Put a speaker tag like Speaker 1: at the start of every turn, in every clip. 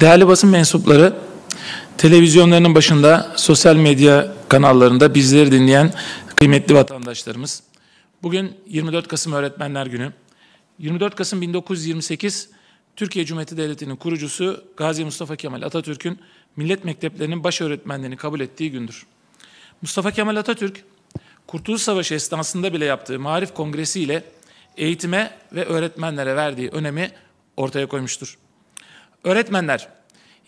Speaker 1: Değerli basın mensupları, televizyonlarının başında, sosyal medya kanallarında bizleri dinleyen kıymetli vatandaşlarımız. Bugün 24 Kasım Öğretmenler Günü. 24 Kasım 1928 Türkiye Cumhuriyeti Devleti'nin kurucusu Gazi Mustafa Kemal Atatürk'ün millet mekteplerinin baş öğretmenlerini kabul ettiği gündür. Mustafa Kemal Atatürk, Kurtuluş Savaşı esnasında bile yaptığı Marif Kongresi ile eğitime ve öğretmenlere verdiği önemi ortaya koymuştur. Öğretmenler,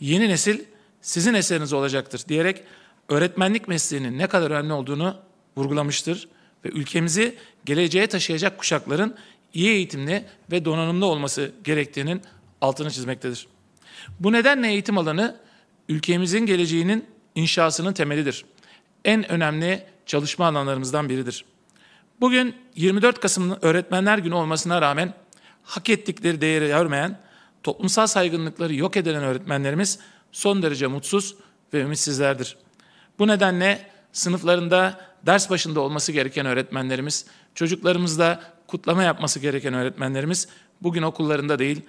Speaker 1: yeni nesil sizin eseriniz olacaktır diyerek öğretmenlik mesleğinin ne kadar önemli olduğunu vurgulamıştır ve ülkemizi geleceğe taşıyacak kuşakların iyi eğitimli ve donanımlı olması gerektiğinin altını çizmektedir. Bu nedenle eğitim alanı ülkemizin geleceğinin inşasının temelidir. En önemli çalışma alanlarımızdan biridir. Bugün 24 Kasım Öğretmenler Günü olmasına rağmen hak ettikleri değeri görmeyen toplumsal saygınlıkları yok eden öğretmenlerimiz son derece mutsuz ve ümitsizlerdir. Bu nedenle sınıflarında ders başında olması gereken öğretmenlerimiz, çocuklarımızla kutlama yapması gereken öğretmenlerimiz bugün okullarında değil,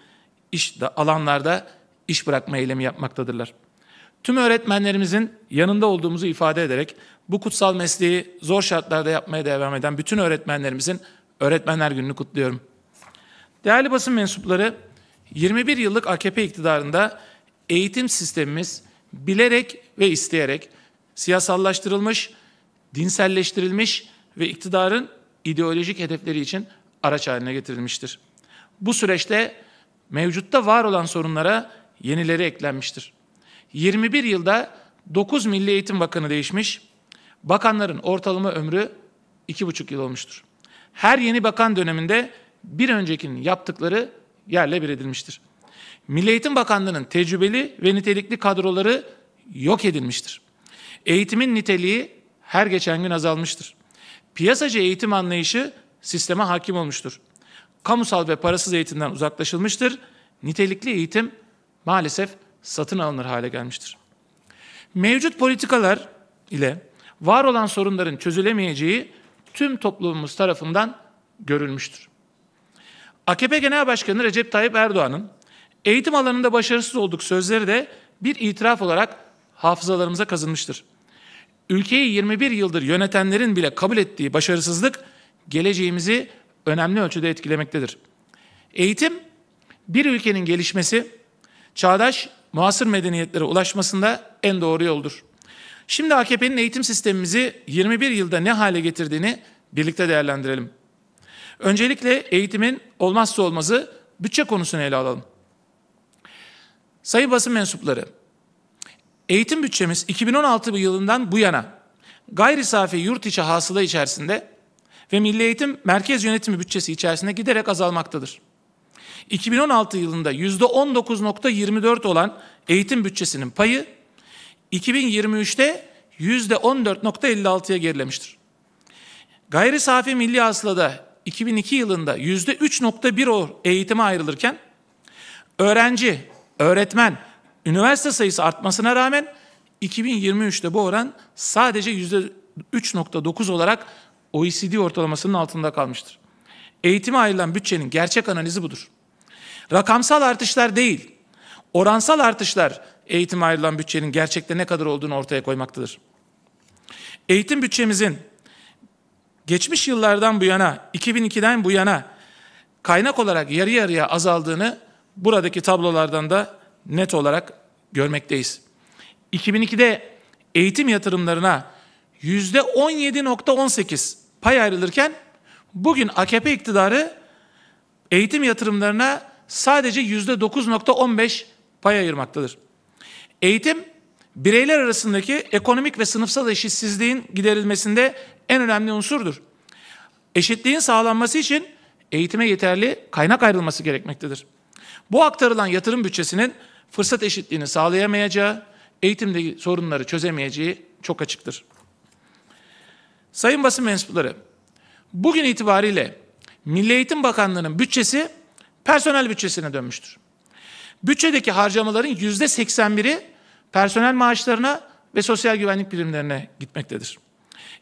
Speaker 1: iş alanlarda iş bırakma eylemi yapmaktadırlar. Tüm öğretmenlerimizin yanında olduğumuzu ifade ederek bu kutsal mesleği zor şartlarda yapmaya devam eden bütün öğretmenlerimizin Öğretmenler Günü'nü kutluyorum. Değerli basın mensupları, 21 yıllık AKP iktidarında eğitim sistemimiz bilerek ve isteyerek siyasallaştırılmış, dinselleştirilmiş ve iktidarın ideolojik hedefleri için araç haline getirilmiştir. Bu süreçte mevcutta var olan sorunlara yenileri eklenmiştir. 21 yılda 9 Milli Eğitim Bakanı değişmiş, bakanların ortalama ömrü 2,5 yıl olmuştur. Her yeni bakan döneminde bir öncekinin yaptıkları yerle bir edilmiştir. Milli Eğitim Bakanlığı'nın tecrübeli ve nitelikli kadroları yok edilmiştir. Eğitimin niteliği her geçen gün azalmıştır. Piyasacı eğitim anlayışı sisteme hakim olmuştur. Kamusal ve parasız eğitimden uzaklaşılmıştır. Nitelikli eğitim maalesef satın alınır hale gelmiştir. Mevcut politikalar ile var olan sorunların çözülemeyeceği tüm toplumumuz tarafından görülmüştür. AKP Genel Başkanı Recep Tayyip Erdoğan'ın eğitim alanında başarısız olduk sözleri de bir itiraf olarak hafızalarımıza kazınmıştır. Ülkeyi 21 yıldır yönetenlerin bile kabul ettiği başarısızlık geleceğimizi önemli ölçüde etkilemektedir. Eğitim bir ülkenin gelişmesi, çağdaş muasır medeniyetlere ulaşmasında en doğru yoldur. Şimdi AKP'nin eğitim sistemimizi 21 yılda ne hale getirdiğini birlikte değerlendirelim. Öncelikle eğitimin olmazsa olmazı bütçe konusunu ele alalım. Sayı basın mensupları, eğitim bütçemiz 2016 yılından bu yana gayri safi yurt içi hasıla içerisinde ve Milli Eğitim Merkez Yönetimi bütçesi içerisinde giderek azalmaktadır. 2016 yılında %19.24 olan eğitim bütçesinin payı 2023'te %14.56'ya gerilemiştir. Gayri safi milli hasılada 2002 yılında yüzde %3.1 o eğitime ayrılırken öğrenci, öğretmen, üniversite sayısı artmasına rağmen 2023'te bu oran sadece yüzde %3.9 olarak OECD ortalamasının altında kalmıştır. Eğitime ayrılan bütçenin gerçek analizi budur. Rakamsal artışlar değil, oransal artışlar eğitime ayrılan bütçenin gerçekte ne kadar olduğunu ortaya koymaktadır. Eğitim bütçemizin geçmiş yıllardan bu yana, 2002'den bu yana kaynak olarak yarı yarıya azaldığını buradaki tablolardan da net olarak görmekteyiz. 2002'de eğitim yatırımlarına %17.18 pay ayrılırken bugün AKP iktidarı eğitim yatırımlarına sadece %9.15 pay ayırmaktadır. Eğitim bireyler arasındaki ekonomik ve sınıfsal eşitsizliğin giderilmesinde en önemli unsurdur. Eşitliğin sağlanması için eğitime yeterli kaynak ayrılması gerekmektedir. Bu aktarılan yatırım bütçesinin fırsat eşitliğini sağlayamayacağı, eğitimdeki sorunları çözemeyeceği çok açıktır. Sayın basın mensupları, bugün itibariyle Milli Eğitim Bakanlığı'nın bütçesi personel bütçesine dönmüştür. Bütçedeki harcamaların yüzde 81'i personel maaşlarına ve sosyal güvenlik primlerine gitmektedir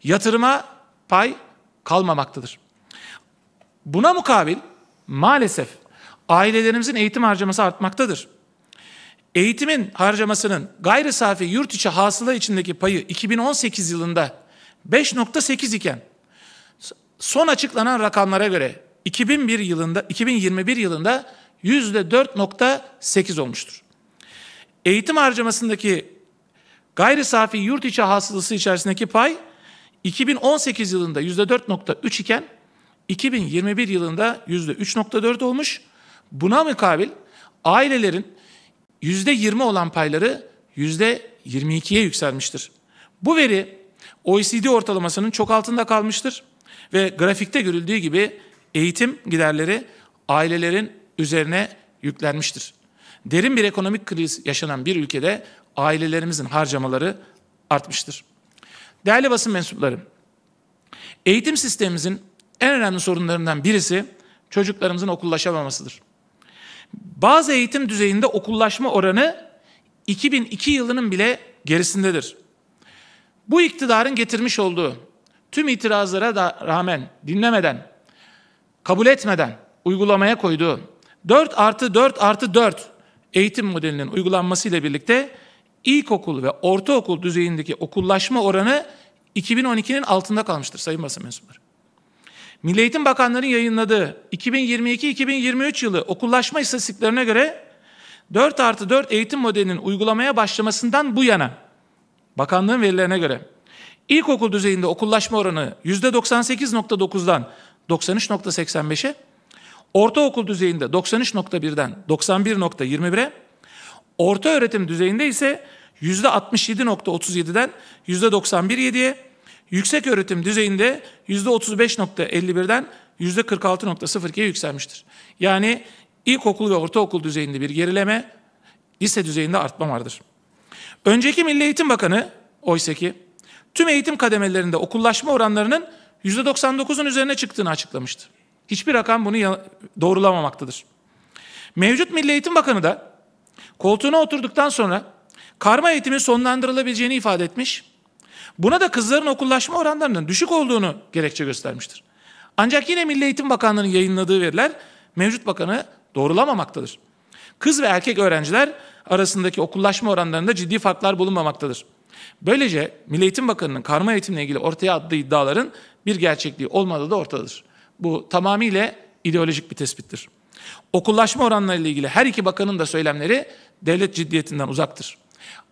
Speaker 1: yatırıma pay kalmamaktadır. Buna mukabil maalesef ailelerimizin eğitim harcaması artmaktadır. Eğitimin harcamasının gayri safi yurt içi hasıla içindeki payı 2018 yılında 5.8 iken son açıklanan rakamlara göre 2001 yılında 2021 yılında %4.8 olmuştur. Eğitim harcamasındaki gayri safi yurt içi hasılası içerisindeki pay 2018 yılında %4.3 iken 2021 yılında %3.4 olmuş. Buna mukabil ailelerin %20 olan payları %22'ye yükselmiştir. Bu veri OECD ortalamasının çok altında kalmıştır ve grafikte görüldüğü gibi eğitim giderleri ailelerin üzerine yüklenmiştir. Derin bir ekonomik kriz yaşanan bir ülkede ailelerimizin harcamaları artmıştır. Değerli basın mensupları, eğitim sistemimizin en önemli sorunlarından birisi çocuklarımızın okullaşamamasıdır. Bazı eğitim düzeyinde okullaşma oranı 2002 yılının bile gerisindedir. Bu iktidarın getirmiş olduğu tüm itirazlara da rağmen dinlemeden, kabul etmeden uygulamaya koyduğu 4 artı 4 artı 4 eğitim modelinin uygulanmasıyla birlikte ilkokul ve ortaokul düzeyindeki okullaşma oranı 2012'nin altında kalmıştır sayın basın mensupları. Milli Eğitim Bakanları'nın yayınladığı 2022-2023 yılı okullaşma istatistiklerine göre 4 artı 4 eğitim modelinin uygulamaya başlamasından bu yana bakanlığın verilerine göre ilkokul düzeyinde okullaşma oranı %98.9'dan 93.85'e, ortaokul düzeyinde 93.1'den 91.21'e, Orta öğretim düzeyinde ise %67.37'den %91.7'ye, yüksek öğretim düzeyinde %35.51'den %46.02'ye yükselmiştir. Yani ilkokul ve ortaokul düzeyinde bir gerileme, lise düzeyinde artma vardır. Önceki Milli Eğitim Bakanı oysa ki tüm eğitim kademelerinde okullaşma oranlarının %99'un üzerine çıktığını açıklamıştı. Hiçbir rakam bunu doğrulamamaktadır. Mevcut Milli Eğitim Bakanı da Koltuğuna oturduktan sonra karma eğitimin sonlandırılabileceğini ifade etmiş. Buna da kızların okullaşma oranlarının düşük olduğunu gerekçe göstermiştir. Ancak yine Milli Eğitim Bakanlığı'nın yayınladığı veriler mevcut bakanı doğrulamamaktadır. Kız ve erkek öğrenciler arasındaki okullaşma oranlarında ciddi farklar bulunmamaktadır. Böylece Milli Eğitim Bakanı'nın karma eğitimle ilgili ortaya attığı iddiaların bir gerçekliği olmadığı da ortadadır. Bu tamamıyla ideolojik bir tespittir. Okullaşma oranlarıyla ilgili her iki bakanın da söylemleri devlet ciddiyetinden uzaktır.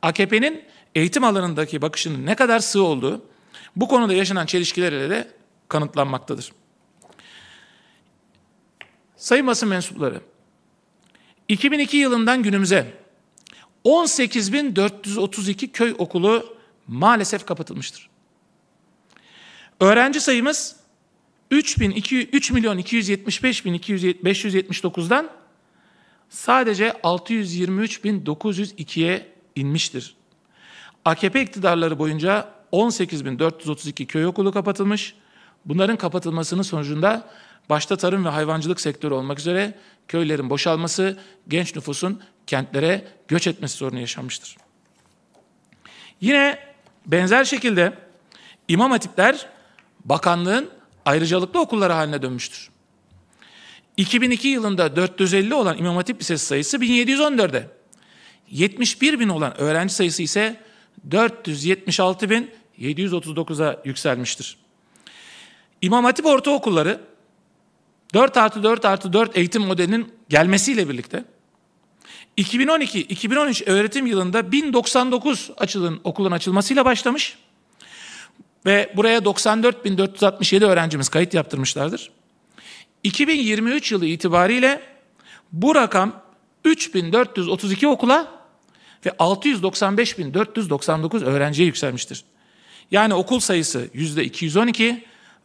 Speaker 1: AKP'nin eğitim alanındaki bakışının ne kadar sığ olduğu bu konuda yaşanan çelişkilerle de kanıtlanmaktadır. Sayın basın mensupları, 2002 yılından günümüze 18.432 köy okulu maalesef kapatılmıştır. Öğrenci sayımız 3 milyon 275 bin 579'dan sadece 623.902'ye inmiştir. AKP iktidarları boyunca 18.432 köy okulu kapatılmış. Bunların kapatılmasının sonucunda başta tarım ve hayvancılık sektörü olmak üzere köylerin boşalması, genç nüfusun kentlere göç etmesi sorunu yaşanmıştır. Yine benzer şekilde imam hatipler bakanlığın ayrıcalıklı okulları haline dönmüştür. 2002 yılında 450 olan İmam Hatip Lisesi sayısı 1714'e. 71 bin olan öğrenci sayısı ise 476 bin 739'a yükselmiştir. İmam Hatip Ortaokulları 4 artı 4 artı 4 eğitim modelinin gelmesiyle birlikte 2012-2013 öğretim yılında 1099 açılın, okulun açılmasıyla başlamış ve buraya 94.467 öğrencimiz kayıt yaptırmışlardır. 2023 yılı itibariyle bu rakam 3432 okula ve 695.499 öğrenciye yükselmiştir. Yani okul sayısı %212,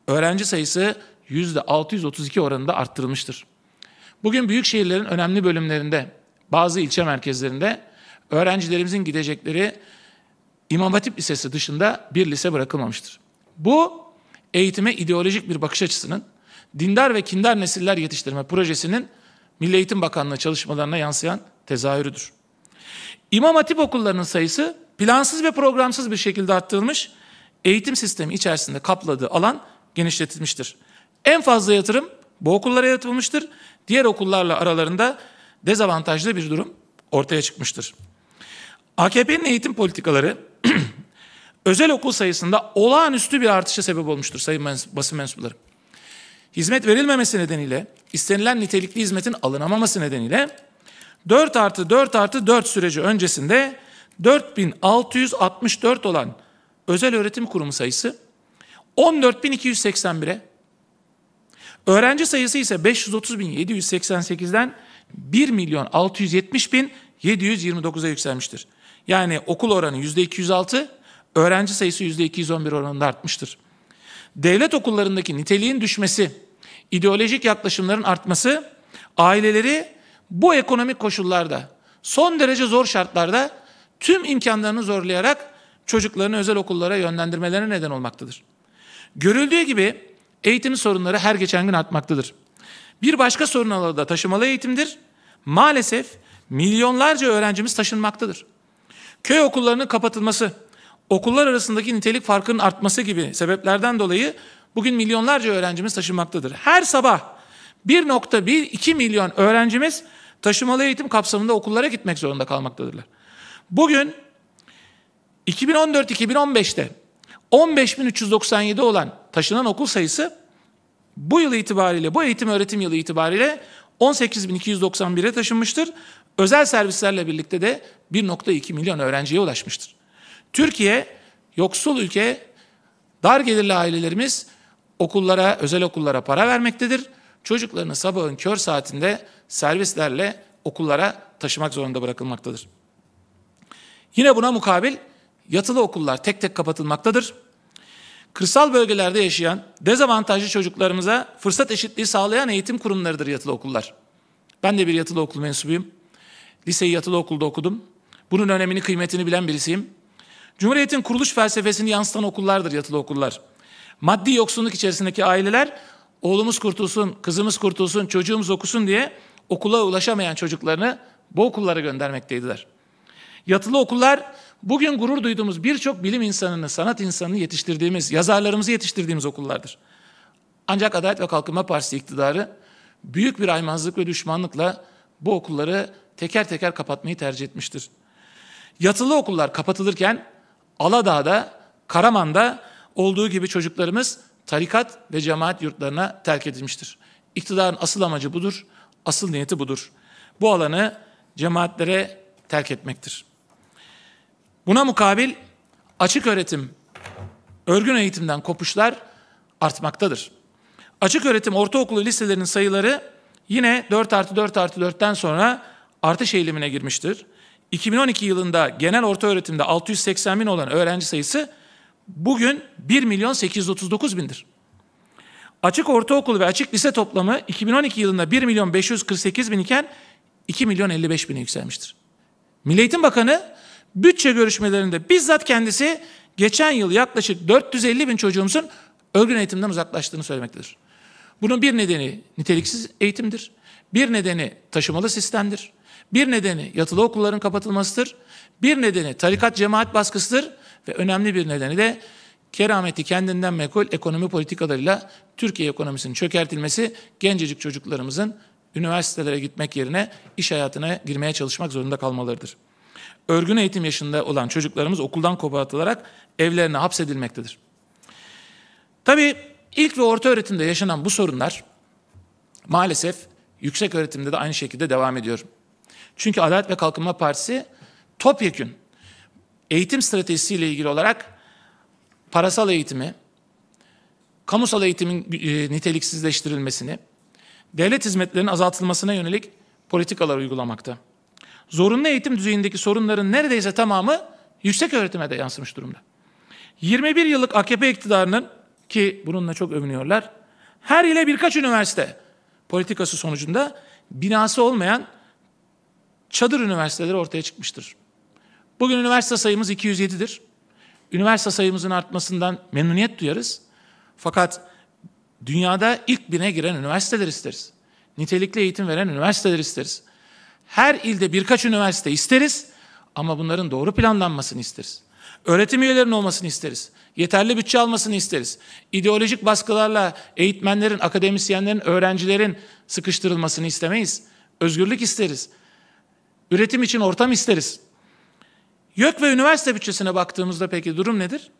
Speaker 1: öğrenci sayısı %632 oranında arttırılmıştır. Bugün büyük şehirlerin önemli bölümlerinde, bazı ilçe merkezlerinde öğrencilerimizin gidecekleri İmam Hatip Lisesi dışında bir lise bırakılmamıştır. Bu eğitime ideolojik bir bakış açısının dindar ve kindar nesiller yetiştirme projesinin Milli Eğitim Bakanlığı çalışmalarına yansıyan tezahürüdür. İmam Hatip okullarının sayısı plansız ve programsız bir şekilde arttırılmış, eğitim sistemi içerisinde kapladığı alan genişletilmiştir. En fazla yatırım bu okullara yatırılmıştır. Diğer okullarla aralarında dezavantajlı bir durum ortaya çıkmıştır. AKP'nin eğitim politikaları özel okul sayısında olağanüstü bir artışa sebep olmuştur sayın basın mensupları hizmet verilmemesi nedeniyle, istenilen nitelikli hizmetin alınamaması nedeniyle 4 artı 4 artı 4 süreci öncesinde 4664 olan özel öğretim kurumu sayısı 14281'e, öğrenci sayısı ise 530.788'den 1 milyon 670 bin 729'a yükselmiştir. Yani okul oranı yüzde %206, öğrenci sayısı yüzde %211 oranında artmıştır. Devlet okullarındaki niteliğin düşmesi ideolojik yaklaşımların artması aileleri bu ekonomik koşullarda son derece zor şartlarda tüm imkanlarını zorlayarak çocuklarını özel okullara yönlendirmelerine neden olmaktadır. Görüldüğü gibi eğitim sorunları her geçen gün artmaktadır. Bir başka sorun alanı da taşımalı eğitimdir. Maalesef milyonlarca öğrencimiz taşınmaktadır. Köy okullarının kapatılması, okullar arasındaki nitelik farkının artması gibi sebeplerden dolayı Bugün milyonlarca öğrencimiz taşınmaktadır. Her sabah 1.1-2 milyon öğrencimiz taşımalı eğitim kapsamında okullara gitmek zorunda kalmaktadırlar. Bugün 2014-2015'te 15.397 olan taşınan okul sayısı bu yıl itibariyle, bu eğitim öğretim yılı itibariyle 18.291'e taşınmıştır. Özel servislerle birlikte de 1.2 milyon öğrenciye ulaşmıştır. Türkiye, yoksul ülke, dar gelirli ailelerimiz okullara, özel okullara para vermektedir. Çocuklarını sabahın kör saatinde servislerle okullara taşımak zorunda bırakılmaktadır. Yine buna mukabil yatılı okullar tek tek kapatılmaktadır. Kırsal bölgelerde yaşayan dezavantajlı çocuklarımıza fırsat eşitliği sağlayan eğitim kurumlarıdır yatılı okullar. Ben de bir yatılı okul mensubuyum. Liseyi yatılı okulda okudum. Bunun önemini, kıymetini bilen birisiyim. Cumhuriyet'in kuruluş felsefesini yansıtan okullardır yatılı okullar. Maddi yoksunluk içerisindeki aileler oğlumuz kurtulsun, kızımız kurtulsun, çocuğumuz okusun diye okula ulaşamayan çocuklarını bu okullara göndermekteydiler. Yatılı okullar bugün gurur duyduğumuz birçok bilim insanını, sanat insanını yetiştirdiğimiz, yazarlarımızı yetiştirdiğimiz okullardır. Ancak Adalet ve Kalkınma Partisi iktidarı büyük bir aymazlık ve düşmanlıkla bu okulları teker teker kapatmayı tercih etmiştir. Yatılı okullar kapatılırken Aladağ'da, Karaman'da olduğu gibi çocuklarımız tarikat ve cemaat yurtlarına terk edilmiştir. İktidarın asıl amacı budur, asıl niyeti budur. Bu alanı cemaatlere terk etmektir. Buna mukabil açık öğretim, örgün eğitimden kopuşlar artmaktadır. Açık öğretim ortaokulu liselerinin sayıları yine 4 artı 4 artı 4'ten sonra artış eğilimine girmiştir. 2012 yılında genel orta öğretimde 680 bin olan öğrenci sayısı bugün 1 milyon 839 bindir. Açık ortaokul ve açık lise toplamı 2012 yılında 1 milyon 548 bin iken 2 milyon 55 bine yükselmiştir. Milli Eğitim Bakanı bütçe görüşmelerinde bizzat kendisi geçen yıl yaklaşık 450 bin çocuğumuzun örgün eğitimden uzaklaştığını söylemektedir. Bunun bir nedeni niteliksiz eğitimdir. Bir nedeni taşımalı sistemdir. Bir nedeni yatılı okulların kapatılmasıdır. Bir nedeni tarikat cemaat baskısıdır. Ve önemli bir nedeni de kerameti kendinden mekul ekonomi politikalarıyla Türkiye ekonomisinin çökertilmesi gencecik çocuklarımızın üniversitelere gitmek yerine iş hayatına girmeye çalışmak zorunda kalmalarıdır. Örgün eğitim yaşında olan çocuklarımız okuldan kopartılarak evlerine hapsedilmektedir. Tabii ilk ve orta öğretimde yaşanan bu sorunlar maalesef yüksek öğretimde de aynı şekilde devam ediyor. Çünkü Adalet ve Kalkınma Partisi topyekün eğitim stratejisiyle ilgili olarak parasal eğitimi, kamusal eğitimin e, niteliksizleştirilmesini, devlet hizmetlerinin azaltılmasına yönelik politikalar uygulamakta. Zorunlu eğitim düzeyindeki sorunların neredeyse tamamı yüksek öğretime de yansımış durumda. 21 yıllık AKP iktidarının ki bununla çok övünüyorlar, her ile birkaç üniversite politikası sonucunda binası olmayan çadır üniversiteleri ortaya çıkmıştır. Bugün üniversite sayımız 207'dir. Üniversite sayımızın artmasından memnuniyet duyarız. Fakat dünyada ilk bine giren üniversiteler isteriz. Nitelikli eğitim veren üniversiteler isteriz. Her ilde birkaç üniversite isteriz ama bunların doğru planlanmasını isteriz. Öğretim üyelerinin olmasını isteriz. Yeterli bütçe almasını isteriz. İdeolojik baskılarla eğitmenlerin, akademisyenlerin, öğrencilerin sıkıştırılmasını istemeyiz. Özgürlük isteriz. Üretim için ortam isteriz. YÖK ve üniversite bütçesine baktığımızda peki durum nedir?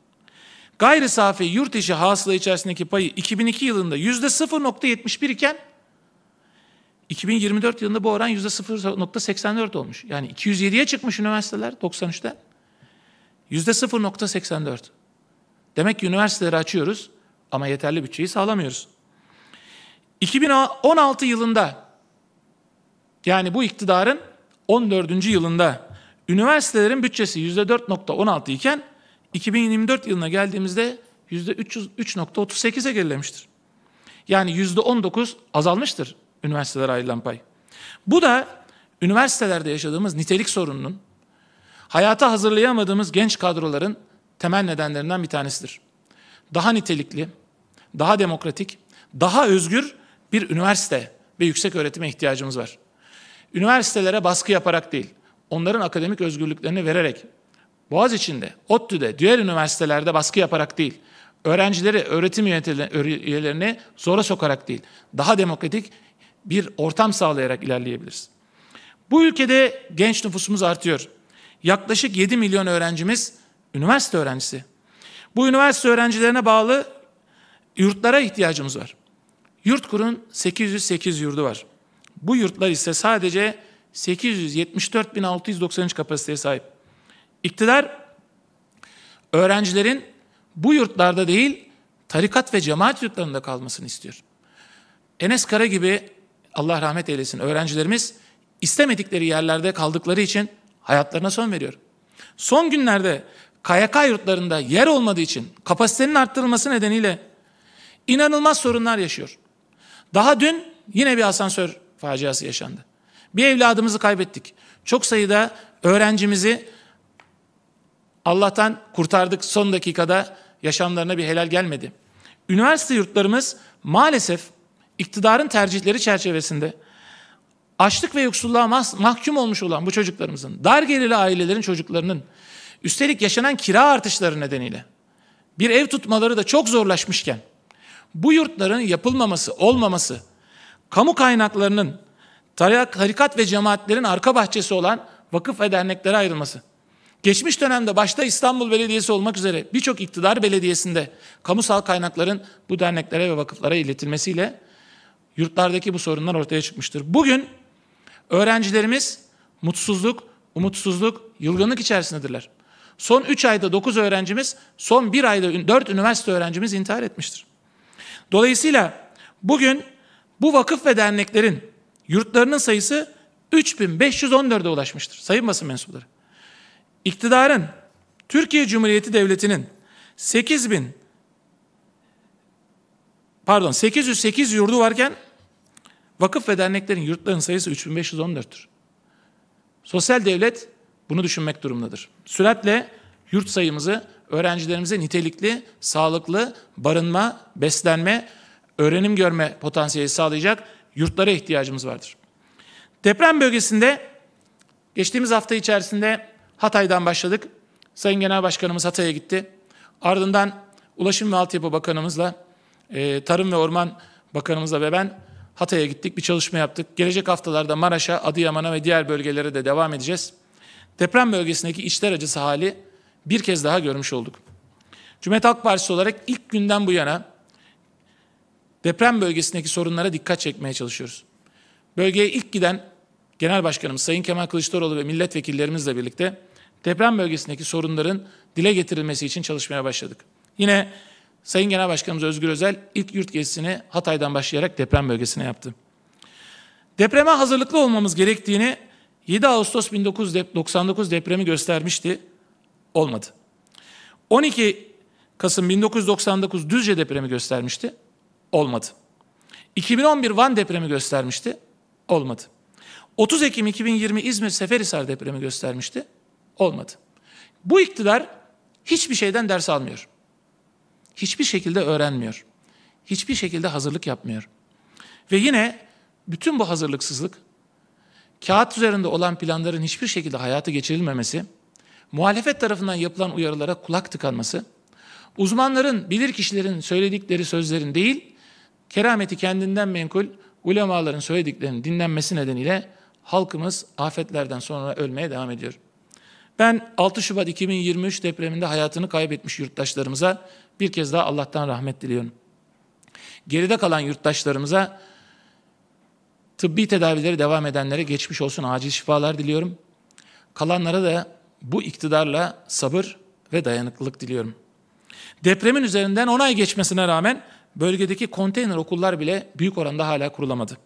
Speaker 1: Gayri safi yurt içi hasıla içerisindeki payı 2002 yılında yüzde 0.71 iken 2024 yılında bu oran yüzde 0.84 olmuş. Yani 207'ye çıkmış üniversiteler 93'ten. Yüzde 0.84. Demek ki üniversiteleri açıyoruz ama yeterli bütçeyi sağlamıyoruz. 2016 yılında yani bu iktidarın 14. yılında Üniversitelerin bütçesi %4.16 iken 2024 yılına geldiğimizde %3.38'e gerilemiştir. Yani %19 azalmıştır üniversitelere ayrılan pay. Bu da üniversitelerde yaşadığımız nitelik sorununun, hayata hazırlayamadığımız genç kadroların temel nedenlerinden bir tanesidir. Daha nitelikli, daha demokratik, daha özgür bir üniversite ve yüksek öğretime ihtiyacımız var. Üniversitelere baskı yaparak değil, onların akademik özgürlüklerini vererek Boğaz içinde, ODTÜ'de, diğer üniversitelerde baskı yaparak değil, öğrencileri, öğretim üyelerini zora sokarak değil, daha demokratik bir ortam sağlayarak ilerleyebiliriz. Bu ülkede genç nüfusumuz artıyor. Yaklaşık 7 milyon öğrencimiz üniversite öğrencisi. Bu üniversite öğrencilerine bağlı yurtlara ihtiyacımız var. Yurt kurun 808 yurdu var. Bu yurtlar ise sadece 874.693 kapasiteye sahip. İktidar öğrencilerin bu yurtlarda değil tarikat ve cemaat yurtlarında kalmasını istiyor. Enes Kara gibi Allah rahmet eylesin öğrencilerimiz istemedikleri yerlerde kaldıkları için hayatlarına son veriyor. Son günlerde KYK yurtlarında yer olmadığı için kapasitenin arttırılması nedeniyle inanılmaz sorunlar yaşıyor. Daha dün yine bir asansör faciası yaşandı. Bir evladımızı kaybettik. Çok sayıda öğrencimizi Allah'tan kurtardık son dakikada yaşamlarına bir helal gelmedi. Üniversite yurtlarımız maalesef iktidarın tercihleri çerçevesinde açlık ve yoksulluğa mahkum olmuş olan bu çocuklarımızın, dar gelirli ailelerin çocuklarının, üstelik yaşanan kira artışları nedeniyle bir ev tutmaları da çok zorlaşmışken, bu yurtların yapılmaması, olmaması, kamu kaynaklarının tarikat ve cemaatlerin arka bahçesi olan vakıf ve derneklere ayrılması. Geçmiş dönemde başta İstanbul Belediyesi olmak üzere birçok iktidar belediyesinde kamusal kaynakların bu derneklere ve vakıflara iletilmesiyle yurtlardaki bu sorunlar ortaya çıkmıştır. Bugün öğrencilerimiz mutsuzluk, umutsuzluk, yılgınlık içerisindedirler. Son 3 ayda 9 öğrencimiz, son 1 ayda 4 üniversite öğrencimiz intihar etmiştir. Dolayısıyla bugün bu vakıf ve derneklerin Yurtlarının sayısı 3514'e ulaşmıştır. Sayın basın mensupları. İktidarın Türkiye Cumhuriyeti Devleti'nin 8000 pardon 808 yurdu varken vakıf ve derneklerin yurtlarının sayısı 3514'tür. Sosyal devlet bunu düşünmek durumundadır. Süratle yurt sayımızı öğrencilerimize nitelikli, sağlıklı, barınma, beslenme, öğrenim görme potansiyeli sağlayacak yurtlara ihtiyacımız vardır. Deprem bölgesinde geçtiğimiz hafta içerisinde Hatay'dan başladık. Sayın Genel Başkanımız Hatay'a gitti. Ardından Ulaşım ve Altyapı Bakanımızla, e, Tarım ve Orman Bakanımızla ve ben Hatay'a gittik, bir çalışma yaptık. Gelecek haftalarda Maraş'a, Adıyaman'a ve diğer bölgelere de devam edeceğiz. Deprem bölgesindeki içler acısı hali bir kez daha görmüş olduk. Cumhuriyet Halk Partisi olarak ilk günden bu yana deprem bölgesindeki sorunlara dikkat çekmeye çalışıyoruz. Bölgeye ilk giden Genel Başkanımız Sayın Kemal Kılıçdaroğlu ve milletvekillerimizle birlikte deprem bölgesindeki sorunların dile getirilmesi için çalışmaya başladık. Yine Sayın Genel Başkanımız Özgür Özel ilk yurt gezisini Hatay'dan başlayarak deprem bölgesine yaptı. Depreme hazırlıklı olmamız gerektiğini 7 Ağustos 1999 depremi göstermişti. Olmadı. 12 Kasım 1999 Düzce depremi göstermişti. Olmadı. 2011 Van depremi göstermişti. Olmadı. 30 Ekim 2020 İzmir Seferihisar depremi göstermişti. Olmadı. Bu iktidar hiçbir şeyden ders almıyor. Hiçbir şekilde öğrenmiyor. Hiçbir şekilde hazırlık yapmıyor. Ve yine bütün bu hazırlıksızlık, kağıt üzerinde olan planların hiçbir şekilde hayatı geçirilmemesi, muhalefet tarafından yapılan uyarılara kulak tıkanması, uzmanların, bilir kişilerin söyledikleri sözlerin değil, Kerameti kendinden menkul ulemaların söylediklerinin dinlenmesi nedeniyle halkımız afetlerden sonra ölmeye devam ediyor. Ben 6 Şubat 2023 depreminde hayatını kaybetmiş yurttaşlarımıza bir kez daha Allah'tan rahmet diliyorum. Geride kalan yurttaşlarımıza tıbbi tedavileri devam edenlere geçmiş olsun acil şifalar diliyorum. Kalanlara da bu iktidarla sabır ve dayanıklılık diliyorum. Depremin üzerinden 10 ay geçmesine rağmen bölgedeki konteyner okullar bile büyük oranda hala kurulamadı.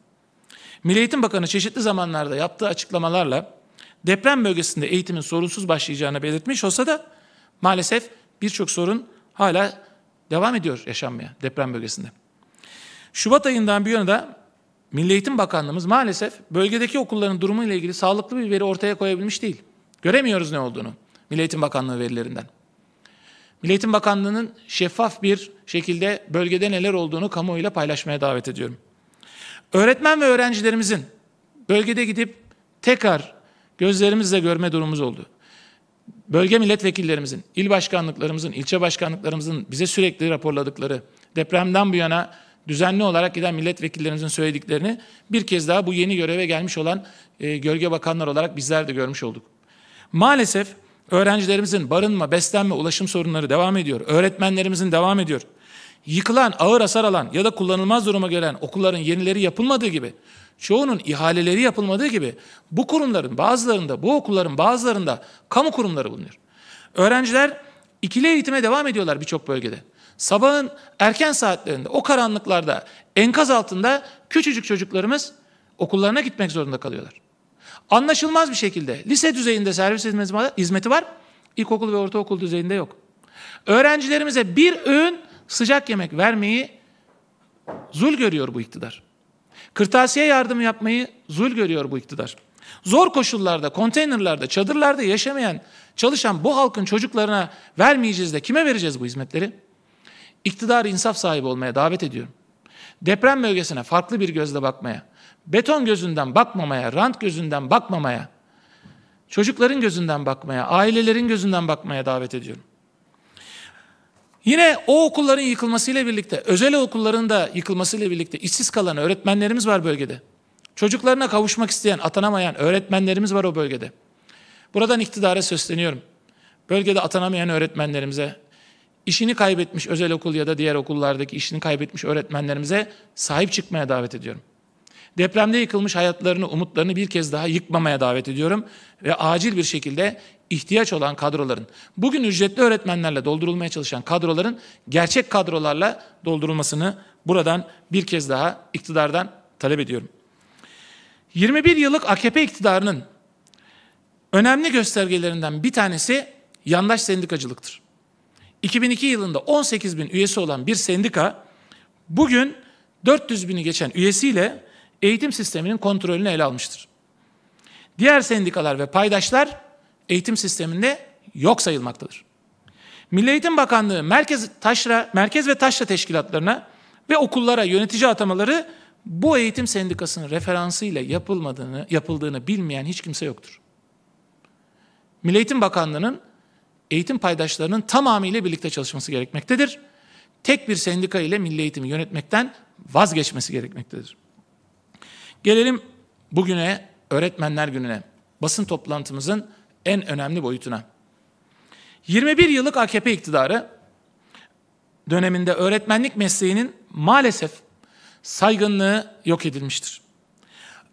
Speaker 1: Milli Eğitim Bakanı çeşitli zamanlarda yaptığı açıklamalarla deprem bölgesinde eğitimin sorunsuz başlayacağını belirtmiş olsa da maalesef birçok sorun hala devam ediyor yaşanmaya deprem bölgesinde. Şubat ayından bir yana da Milli Eğitim Bakanlığımız maalesef bölgedeki okulların durumu ile ilgili sağlıklı bir veri ortaya koyabilmiş değil. Göremiyoruz ne olduğunu Milli Eğitim Bakanlığı verilerinden. Milli Eğitim Bakanlığı'nın şeffaf bir şekilde bölgede neler olduğunu kamuoyuyla paylaşmaya davet ediyorum. Öğretmen ve öğrencilerimizin bölgede gidip tekrar gözlerimizle görme durumumuz oldu. Bölge milletvekillerimizin, il başkanlıklarımızın, ilçe başkanlıklarımızın bize sürekli raporladıkları depremden bu yana düzenli olarak giden milletvekillerimizin söylediklerini bir kez daha bu yeni göreve gelmiş olan e, gölge bakanlar olarak bizler de görmüş olduk. Maalesef Öğrencilerimizin barınma, beslenme, ulaşım sorunları devam ediyor. Öğretmenlerimizin devam ediyor. Yıkılan, ağır hasar alan ya da kullanılmaz duruma gelen okulların yenileri yapılmadığı gibi, çoğunun ihaleleri yapılmadığı gibi bu kurumların bazılarında, bu okulların bazılarında kamu kurumları bulunuyor. Öğrenciler ikili eğitime devam ediyorlar birçok bölgede. Sabahın erken saatlerinde o karanlıklarda enkaz altında küçücük çocuklarımız okullarına gitmek zorunda kalıyorlar. Anlaşılmaz bir şekilde lise düzeyinde servis hizmeti var, ilkokul ve ortaokul düzeyinde yok. Öğrencilerimize bir öğün sıcak yemek vermeyi zul görüyor bu iktidar. Kırtasiye yardımı yapmayı zul görüyor bu iktidar. Zor koşullarda, konteynerlarda, çadırlarda yaşamayan, çalışan bu halkın çocuklarına vermeyeceğiz de kime vereceğiz bu hizmetleri? İktidar insaf sahibi olmaya davet ediyorum. Deprem bölgesine farklı bir gözle bakmaya, Beton gözünden bakmamaya, rant gözünden bakmamaya, çocukların gözünden bakmaya, ailelerin gözünden bakmaya davet ediyorum. Yine o okulların yıkılmasıyla birlikte, özel okulların da yıkılmasıyla birlikte işsiz kalan öğretmenlerimiz var bölgede. Çocuklarına kavuşmak isteyen, atanamayan öğretmenlerimiz var o bölgede. Buradan iktidara sesleniyorum. Bölgede atanamayan öğretmenlerimize, işini kaybetmiş özel okul ya da diğer okullardaki işini kaybetmiş öğretmenlerimize sahip çıkmaya davet ediyorum. Depremde yıkılmış hayatlarını, umutlarını bir kez daha yıkmamaya davet ediyorum ve acil bir şekilde ihtiyaç olan kadroların, bugün ücretli öğretmenlerle doldurulmaya çalışan kadroların gerçek kadrolarla doldurulmasını buradan bir kez daha iktidardan talep ediyorum. 21 yıllık AKP iktidarının önemli göstergelerinden bir tanesi yandaş sendikacılıktır. 2002 yılında 18 bin üyesi olan bir sendika bugün 400 bini geçen üyesiyle eğitim sisteminin kontrolünü ele almıştır. Diğer sendikalar ve paydaşlar eğitim sisteminde yok sayılmaktadır. Milli Eğitim Bakanlığı merkez, taşra, merkez ve taşra teşkilatlarına ve okullara yönetici atamaları bu eğitim sendikasının referansıyla yapılmadığını, yapıldığını bilmeyen hiç kimse yoktur. Milli Eğitim Bakanlığı'nın eğitim paydaşlarının tamamıyla birlikte çalışması gerekmektedir. Tek bir sendika ile milli eğitimi yönetmekten vazgeçmesi gerekmektedir. Gelelim bugüne, öğretmenler gününe. Basın toplantımızın en önemli boyutuna. 21 yıllık AKP iktidarı döneminde öğretmenlik mesleğinin maalesef saygınlığı yok edilmiştir.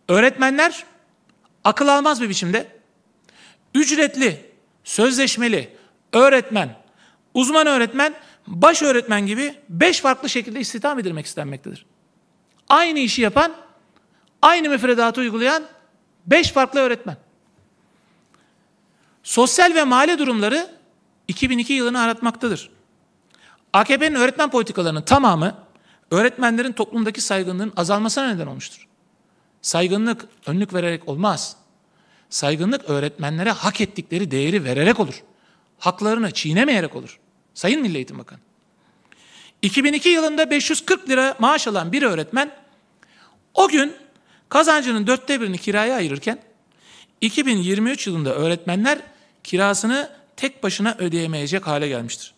Speaker 1: Öğretmenler akıl almaz bir biçimde ücretli, sözleşmeli öğretmen, uzman öğretmen, baş öğretmen gibi beş farklı şekilde istihdam edilmek istenmektedir. Aynı işi yapan Aynı müfredatı uygulayan beş farklı öğretmen. Sosyal ve mali durumları 2002 yılını aratmaktadır. AKP'nin öğretmen politikalarının tamamı öğretmenlerin toplumdaki saygınlığın azalmasına neden olmuştur. Saygınlık önlük vererek olmaz. Saygınlık öğretmenlere hak ettikleri değeri vererek olur. Haklarını çiğnemeyerek olur. Sayın Milli Eğitim Bakanı. 2002 yılında 540 lira maaş alan bir öğretmen o gün Kazancının dörtte birini kiraya ayırırken 2023 yılında öğretmenler kirasını tek başına ödeyemeyecek hale gelmiştir.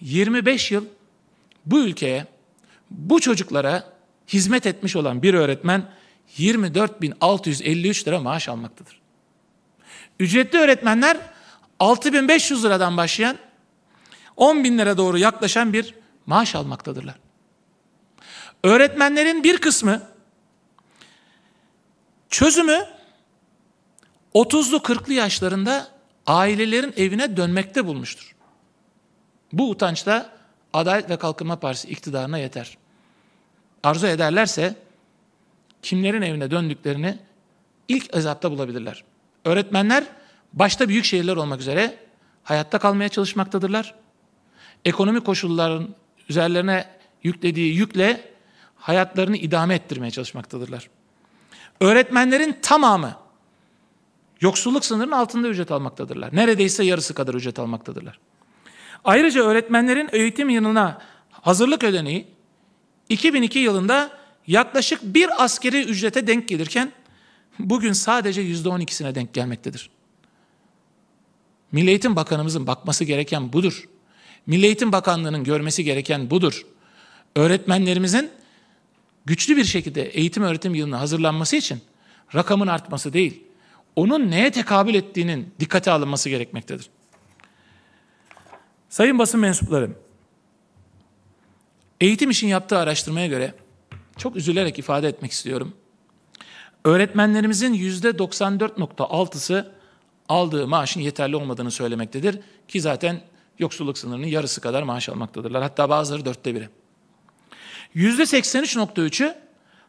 Speaker 1: 25 yıl bu ülkeye, bu çocuklara hizmet etmiş olan bir öğretmen 24.653 lira maaş almaktadır. Ücretli öğretmenler 6.500 liradan başlayan 10 bin lira doğru yaklaşan bir maaş almaktadırlar. Öğretmenlerin bir kısmı Çözümü 30'lu 40'lı yaşlarında ailelerin evine dönmekte bulmuştur. Bu utanç da Adalet ve Kalkınma Partisi iktidarına yeter. Arzu ederlerse kimlerin evine döndüklerini ilk azapta bulabilirler. Öğretmenler başta büyük şehirler olmak üzere hayatta kalmaya çalışmaktadırlar. Ekonomi koşulların üzerlerine yüklediği yükle hayatlarını idame ettirmeye çalışmaktadırlar. Öğretmenlerin tamamı yoksulluk sınırının altında ücret almaktadırlar. Neredeyse yarısı kadar ücret almaktadırlar. Ayrıca öğretmenlerin eğitim yılına hazırlık ödeneği 2002 yılında yaklaşık bir askeri ücrete denk gelirken bugün sadece %12'sine denk gelmektedir. Milli Eğitim Bakanımızın bakması gereken budur. Milli Eğitim Bakanlığı'nın görmesi gereken budur. Öğretmenlerimizin güçlü bir şekilde eğitim öğretim yılına hazırlanması için rakamın artması değil, onun neye tekabül ettiğinin dikkate alınması gerekmektedir. Sayın basın mensupları, eğitim için yaptığı araştırmaya göre çok üzülerek ifade etmek istiyorum. Öğretmenlerimizin yüzde %94.6'sı aldığı maaşın yeterli olmadığını söylemektedir. Ki zaten yoksulluk sınırının yarısı kadar maaş almaktadırlar. Hatta bazıları dörtte biri. %83.3'ü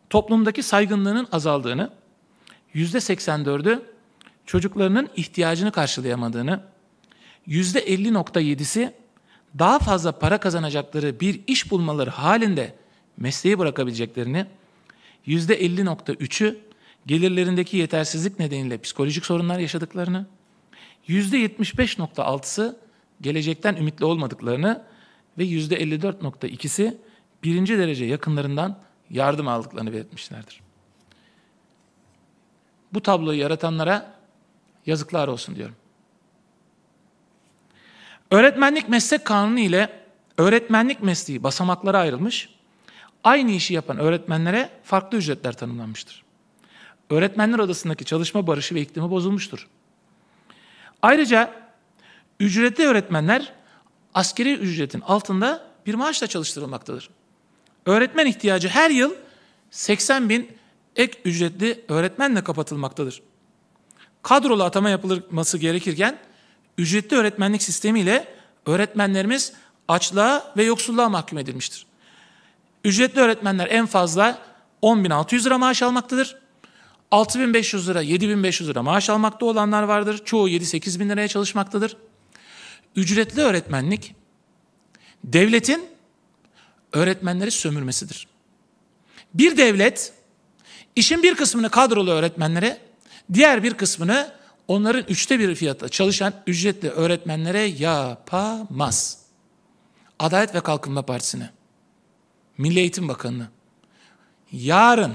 Speaker 1: toplumdaki saygınlığının azaldığını, %84'ü çocuklarının ihtiyacını karşılayamadığını, %50.7'si daha fazla para kazanacakları bir iş bulmaları halinde mesleği bırakabileceklerini, %50.3'ü gelirlerindeki yetersizlik nedeniyle psikolojik sorunlar yaşadıklarını, %75.6'sı gelecekten ümitli olmadıklarını ve %54.2'si birinci derece yakınlarından yardım aldıklarını belirtmişlerdir. Bu tabloyu yaratanlara yazıklar olsun diyorum. Öğretmenlik meslek kanunu ile öğretmenlik mesleği basamaklara ayrılmış, aynı işi yapan öğretmenlere farklı ücretler tanımlanmıştır. Öğretmenler odasındaki çalışma barışı ve iklimi bozulmuştur. Ayrıca ücretli öğretmenler askeri ücretin altında bir maaşla çalıştırılmaktadır. Öğretmen ihtiyacı her yıl 80 bin ek ücretli öğretmenle kapatılmaktadır. Kadrolu atama yapılması gerekirken ücretli öğretmenlik sistemiyle öğretmenlerimiz açlığa ve yoksulluğa mahkum edilmiştir. Ücretli öğretmenler en fazla 10.600 lira maaş almaktadır. 6.500 lira, 7.500 lira maaş almakta olanlar vardır. Çoğu 7-8 bin liraya çalışmaktadır. Ücretli öğretmenlik devletin öğretmenleri sömürmesidir. Bir devlet işin bir kısmını kadrolu öğretmenlere, diğer bir kısmını onların üçte bir fiyata çalışan ücretli öğretmenlere yapamaz. Adalet ve Kalkınma Partisi'ne, Milli Eğitim Bakanı'na, yarın,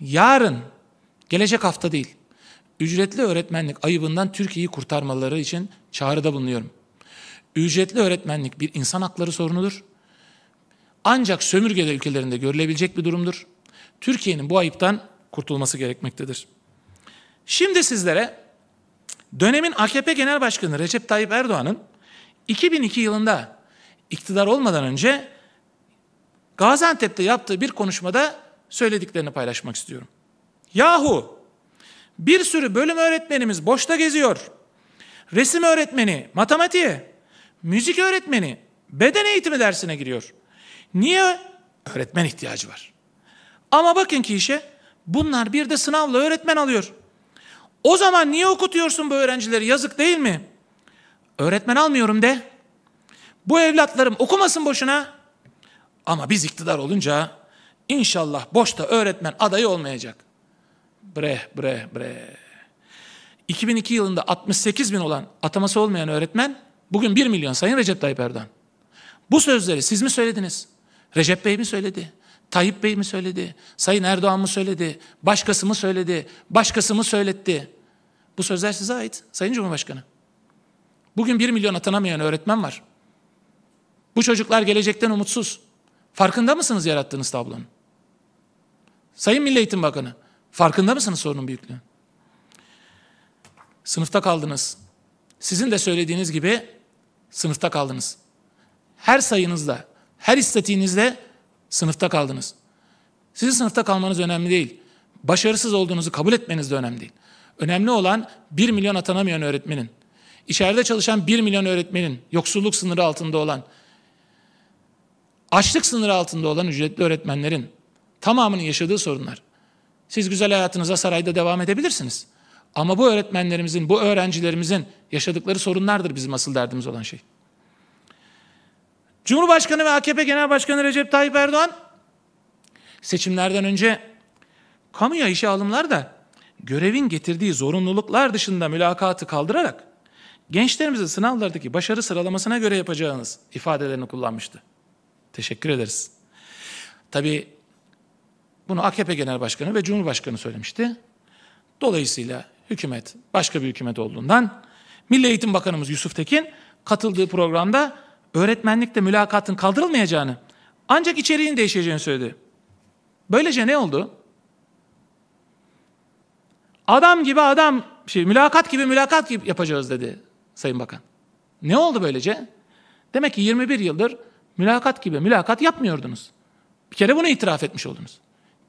Speaker 1: yarın, gelecek hafta değil, ücretli öğretmenlik ayıbından Türkiye'yi kurtarmaları için çağrıda bulunuyorum. Ücretli öğretmenlik bir insan hakları sorunudur. Ancak sömürgede ülkelerinde görülebilecek bir durumdur. Türkiye'nin bu ayıptan kurtulması gerekmektedir. Şimdi sizlere dönemin AKP Genel Başkanı Recep Tayyip Erdoğan'ın 2002 yılında iktidar olmadan önce Gaziantep'te yaptığı bir konuşmada söylediklerini paylaşmak istiyorum. Yahu bir sürü bölüm öğretmenimiz boşta geziyor. Resim öğretmeni, matematiği, müzik öğretmeni beden eğitimi dersine giriyor. Niye? Öğretmen ihtiyacı var. Ama bakın ki işe bunlar bir de sınavla öğretmen alıyor. O zaman niye okutuyorsun bu öğrencileri? Yazık değil mi? Öğretmen almıyorum de. Bu evlatlarım okumasın boşuna. Ama biz iktidar olunca inşallah boşta öğretmen adayı olmayacak. Bre bre bre. 2002 yılında 68 bin olan ataması olmayan öğretmen Bugün 1 milyon Sayın Recep Tayyip Erdoğan. Bu sözleri siz mi söylediniz? Recep Bey mi söyledi? Tayyip Bey mi söyledi? Sayın Erdoğan mı söyledi? Başkası mı söyledi? Başkası mı söyletti? Bu sözler size ait Sayın Cumhurbaşkanı. Bugün 1 milyon atanamayan öğretmen var. Bu çocuklar gelecekten umutsuz. Farkında mısınız yarattığınız tablonun? Sayın Milli Eğitim Bakanı, farkında mısınız sorunun büyüklüğü? Sınıfta kaldınız. Sizin de söylediğiniz gibi sınıfta kaldınız. Her sayınızla, her istatiğinizle sınıfta kaldınız. Sizin sınıfta kalmanız önemli değil. Başarısız olduğunuzu kabul etmeniz de önemli değil. Önemli olan 1 milyon atanamayan öğretmenin, içeride çalışan 1 milyon öğretmenin, yoksulluk sınırı altında olan, açlık sınırı altında olan ücretli öğretmenlerin tamamının yaşadığı sorunlar. Siz güzel hayatınıza sarayda devam edebilirsiniz. Ama bu öğretmenlerimizin, bu öğrencilerimizin yaşadıkları sorunlardır bizim asıl derdimiz olan şey. Cumhurbaşkanı ve AKP Genel Başkanı Recep Tayyip Erdoğan seçimlerden önce kamuya işe alımlar da görevin getirdiği zorunluluklar dışında mülakatı kaldırarak gençlerimizin sınavlardaki başarı sıralamasına göre yapacağınız ifadelerini kullanmıştı. Teşekkür ederiz. Tabii bunu AKP Genel Başkanı ve Cumhurbaşkanı söylemişti. Dolayısıyla hükümet başka bir hükümet olduğundan Milli Eğitim Bakanımız Yusuf Tekin katıldığı programda öğretmenlikte mülakatın kaldırılmayacağını ancak içeriğin değişeceğini söyledi. Böylece ne oldu? Adam gibi adam, şey, mülakat gibi mülakat gibi yapacağız dedi Sayın Bakan. Ne oldu böylece? Demek ki 21 yıldır mülakat gibi mülakat yapmıyordunuz. Bir kere bunu itiraf etmiş oldunuz.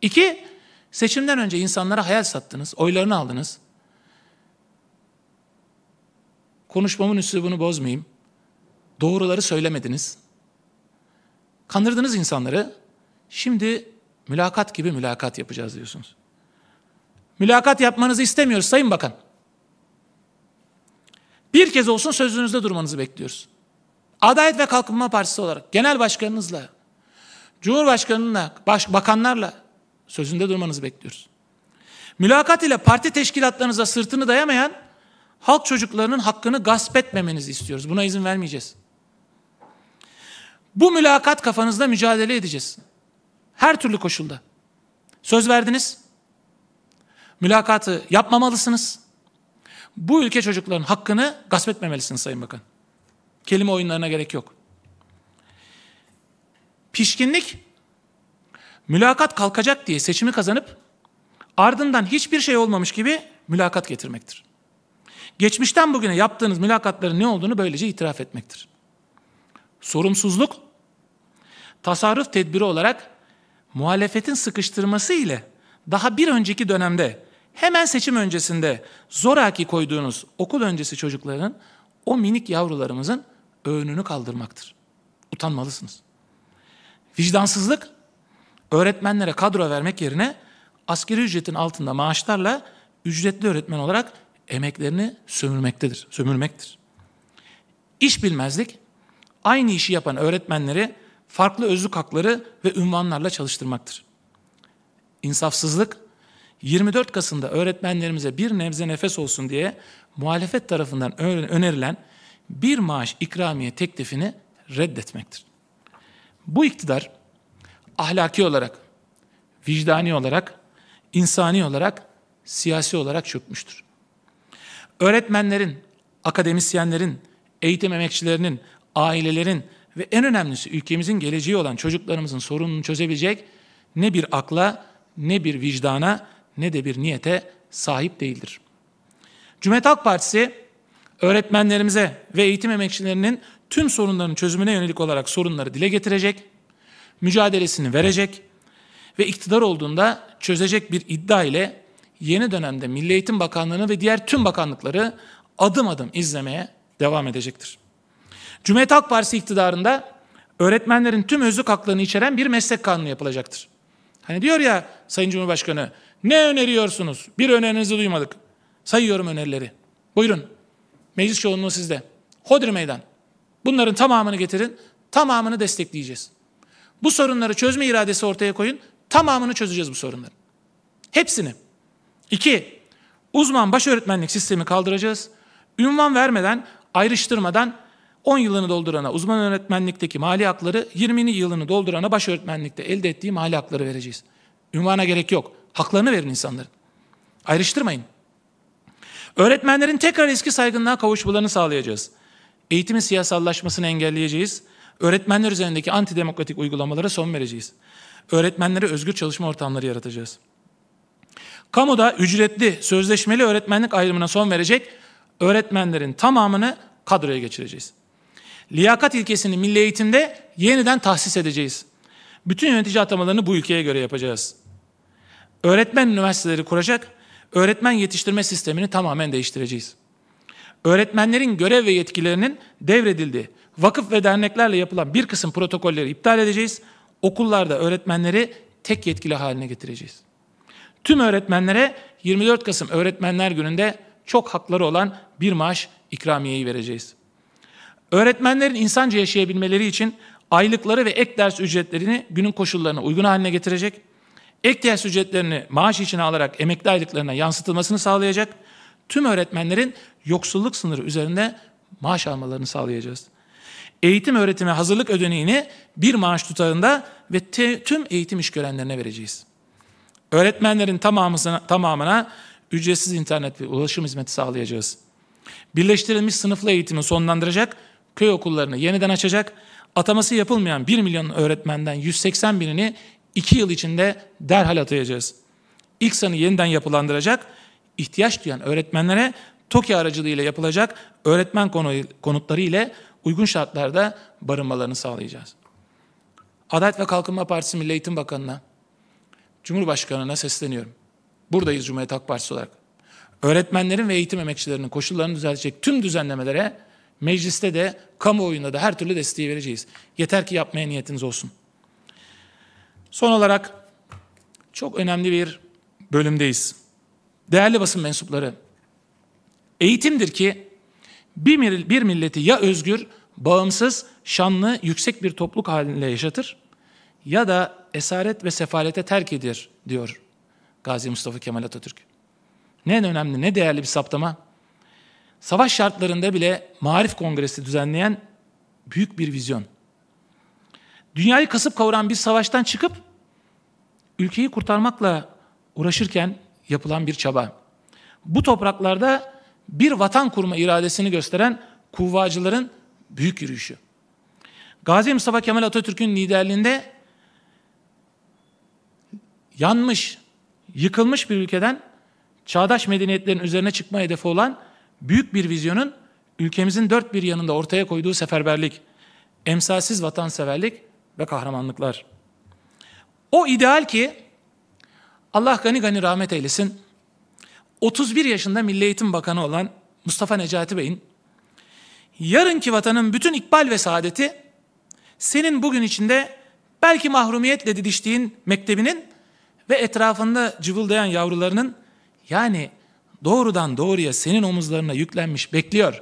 Speaker 1: İki, seçimden önce insanlara hayal sattınız, oylarını aldınız. Konuşmamın üslubunu bozmayayım. Doğruları söylemediniz. Kandırdınız insanları. Şimdi mülakat gibi mülakat yapacağız diyorsunuz. Mülakat yapmanızı istemiyoruz Sayın Bakan. Bir kez olsun sözünüzde durmanızı bekliyoruz. Adalet ve Kalkınma Partisi olarak genel başkanınızla, Cumhurbaşkanınınla, baş, bakanlarla sözünde durmanızı bekliyoruz. Mülakat ile parti teşkilatlarınıza sırtını dayamayan halk çocuklarının hakkını gasp etmemenizi istiyoruz. Buna izin vermeyeceğiz. Bu mülakat kafanızda mücadele edeceğiz. Her türlü koşulda. Söz verdiniz. Mülakatı yapmamalısınız. Bu ülke çocuklarının hakkını gasp etmemelisiniz Sayın Bakan. Kelime oyunlarına gerek yok. Pişkinlik mülakat kalkacak diye seçimi kazanıp ardından hiçbir şey olmamış gibi mülakat getirmektir. Geçmişten bugüne yaptığınız mülakatların ne olduğunu böylece itiraf etmektir. Sorumsuzluk, tasarruf tedbiri olarak muhalefetin sıkıştırması ile daha bir önceki dönemde hemen seçim öncesinde zoraki koyduğunuz okul öncesi çocukların o minik yavrularımızın önünü kaldırmaktır. Utanmalısınız. Vicdansızlık, öğretmenlere kadro vermek yerine askeri ücretin altında maaşlarla ücretli öğretmen olarak emeklerini sömürmektedir, sömürmektir. İş bilmezlik, aynı işi yapan öğretmenleri farklı özlük hakları ve ünvanlarla çalıştırmaktır. İnsafsızlık, 24 Kasım'da öğretmenlerimize bir nebze nefes olsun diye muhalefet tarafından önerilen bir maaş ikramiye teklifini reddetmektir. Bu iktidar ahlaki olarak, vicdani olarak, insani olarak, siyasi olarak çökmüştür. Öğretmenlerin, akademisyenlerin, eğitim emekçilerinin, ailelerin ve en önemlisi ülkemizin geleceği olan çocuklarımızın sorununu çözebilecek ne bir akla, ne bir vicdana, ne de bir niyete sahip değildir. Cumhuriyet Halk Partisi öğretmenlerimize ve eğitim emekçilerinin tüm sorunların çözümüne yönelik olarak sorunları dile getirecek, mücadelesini verecek ve iktidar olduğunda çözecek bir iddia ile yeni dönemde Milli Eğitim Bakanlığı'nı ve diğer tüm bakanlıkları adım adım izlemeye devam edecektir. Cumhuriyet Halk Partisi iktidarında öğretmenlerin tüm özlük haklarını içeren bir meslek kanunu yapılacaktır. Hani diyor ya Sayın Cumhurbaşkanı, ne öneriyorsunuz? Bir önerinizi duymadık. Sayıyorum önerileri. Buyurun. Meclis çoğunluğu sizde. Hodri meydan. Bunların tamamını getirin. Tamamını destekleyeceğiz. Bu sorunları çözme iradesi ortaya koyun. Tamamını çözeceğiz bu sorunları. Hepsini. İki, uzman baş öğretmenlik sistemi kaldıracağız. Ünvan vermeden, ayrıştırmadan 10 yılını doldurana uzman öğretmenlikteki mali hakları, 20 yılını doldurana baş öğretmenlikte elde ettiği mali hakları vereceğiz. Ünvana gerek yok. Haklarını verin insanların. Ayrıştırmayın. Öğretmenlerin tekrar eski saygınlığa kavuşmalarını sağlayacağız. Eğitimin siyasallaşmasını engelleyeceğiz. Öğretmenler üzerindeki antidemokratik uygulamalara son vereceğiz. Öğretmenlere özgür çalışma ortamları yaratacağız kamuda ücretli sözleşmeli öğretmenlik ayrımına son verecek öğretmenlerin tamamını kadroya geçireceğiz. Liyakat ilkesini milli eğitimde yeniden tahsis edeceğiz. Bütün yönetici atamalarını bu ülkeye göre yapacağız. Öğretmen üniversiteleri kuracak, öğretmen yetiştirme sistemini tamamen değiştireceğiz. Öğretmenlerin görev ve yetkilerinin devredildiği vakıf ve derneklerle yapılan bir kısım protokolleri iptal edeceğiz. Okullarda öğretmenleri tek yetkili haline getireceğiz tüm öğretmenlere 24 Kasım Öğretmenler Günü'nde çok hakları olan bir maaş ikramiyeyi vereceğiz. Öğretmenlerin insanca yaşayabilmeleri için aylıkları ve ek ders ücretlerini günün koşullarına uygun haline getirecek, ek ders ücretlerini maaş içine alarak emekli aylıklarına yansıtılmasını sağlayacak, tüm öğretmenlerin yoksulluk sınırı üzerinde maaş almalarını sağlayacağız. Eğitim öğretime hazırlık ödeneğini bir maaş tutarında ve tüm eğitim iş görenlerine vereceğiz.'' Öğretmenlerin tamamına, tamamına ücretsiz internet ve ulaşım hizmeti sağlayacağız. Birleştirilmiş sınıflı eğitimi sonlandıracak, köy okullarını yeniden açacak, ataması yapılmayan 1 milyon öğretmenden 180 binini 2 yıl içinde derhal atayacağız. İlk İKSA'nı yeniden yapılandıracak, ihtiyaç duyan öğretmenlere TOKİ aracılığıyla yapılacak öğretmen konutları ile uygun şartlarda barınmalarını sağlayacağız. Adalet ve Kalkınma Partisi Milli Eğitim Bakanı'na, Cumhurbaşkanına sesleniyorum. Buradayız Cumhuriyet Halk Partisi olarak. Öğretmenlerin ve eğitim emekçilerinin koşullarını düzeltecek tüm düzenlemelere mecliste de kamuoyunda da her türlü desteği vereceğiz. Yeter ki yapmaya niyetiniz olsun. Son olarak çok önemli bir bölümdeyiz. Değerli basın mensupları, eğitimdir ki bir milleti ya özgür, bağımsız, şanlı, yüksek bir topluluk halinde yaşatır ya da esaret ve sefalete terk edir diyor Gazi Mustafa Kemal Atatürk. Ne en önemli, ne değerli bir saptama. Savaş şartlarında bile Marif Kongresi düzenleyen büyük bir vizyon. Dünyayı kasıp kavuran bir savaştan çıkıp ülkeyi kurtarmakla uğraşırken yapılan bir çaba. Bu topraklarda bir vatan kurma iradesini gösteren kuvvacıların büyük yürüyüşü. Gazi Mustafa Kemal Atatürk'ün liderliğinde yanmış, yıkılmış bir ülkeden çağdaş medeniyetlerin üzerine çıkma hedefi olan büyük bir vizyonun ülkemizin dört bir yanında ortaya koyduğu seferberlik, emsalsiz vatanseverlik ve kahramanlıklar. O ideal ki Allah gani gani rahmet eylesin. 31 yaşında Milli Eğitim Bakanı olan Mustafa Necati Bey'in yarınki vatanın bütün ikbal ve saadeti senin bugün içinde belki mahrumiyetle didiştiğin mektebinin ve etrafında cıvıldayan yavrularının yani doğrudan doğruya senin omuzlarına yüklenmiş bekliyor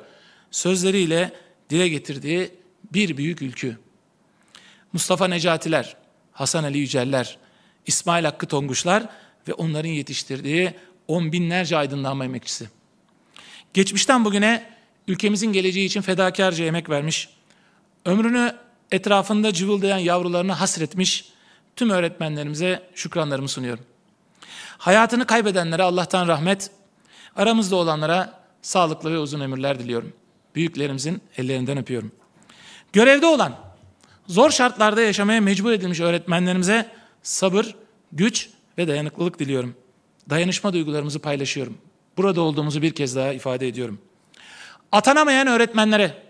Speaker 1: sözleriyle dile getirdiği bir büyük ülkü. Mustafa Necatiler, Hasan Ali Yüceller, İsmail Hakkı Tonguçlar ve onların yetiştirdiği on binlerce aydınlanma emekçisi. Geçmişten bugüne ülkemizin geleceği için fedakarca emek vermiş, ömrünü etrafında cıvıldayan yavrularına hasretmiş tüm öğretmenlerimize şükranlarımı sunuyorum. Hayatını kaybedenlere Allah'tan rahmet, aramızda olanlara sağlıklı ve uzun ömürler diliyorum. Büyüklerimizin ellerinden öpüyorum. Görevde olan, zor şartlarda yaşamaya mecbur edilmiş öğretmenlerimize sabır, güç ve dayanıklılık diliyorum. Dayanışma duygularımızı paylaşıyorum. Burada olduğumuzu bir kez daha ifade ediyorum. Atanamayan öğretmenlere,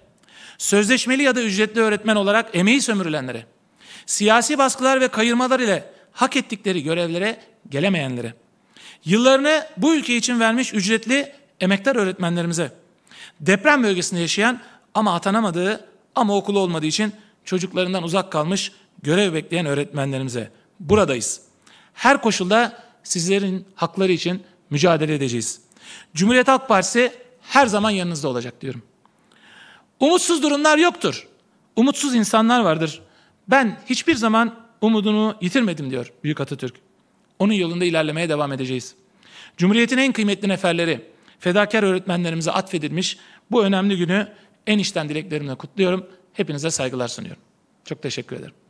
Speaker 1: sözleşmeli ya da ücretli öğretmen olarak emeği sömürülenlere, siyasi baskılar ve kayırmalar ile hak ettikleri görevlere gelemeyenlere, yıllarını bu ülke için vermiş ücretli emektar öğretmenlerimize, deprem bölgesinde yaşayan ama atanamadığı ama okulu olmadığı için çocuklarından uzak kalmış görev bekleyen öğretmenlerimize buradayız. Her koşulda sizlerin hakları için mücadele edeceğiz. Cumhuriyet Halk Partisi her zaman yanınızda olacak diyorum. Umutsuz durumlar yoktur. Umutsuz insanlar vardır. Ben hiçbir zaman umudunu yitirmedim diyor Büyük Atatürk. Onun yolunda ilerlemeye devam edeceğiz. Cumhuriyetin en kıymetli neferleri, fedakar öğretmenlerimize atfedilmiş bu önemli günü en içten dileklerimle kutluyorum. Hepinize saygılar sunuyorum. Çok teşekkür ederim.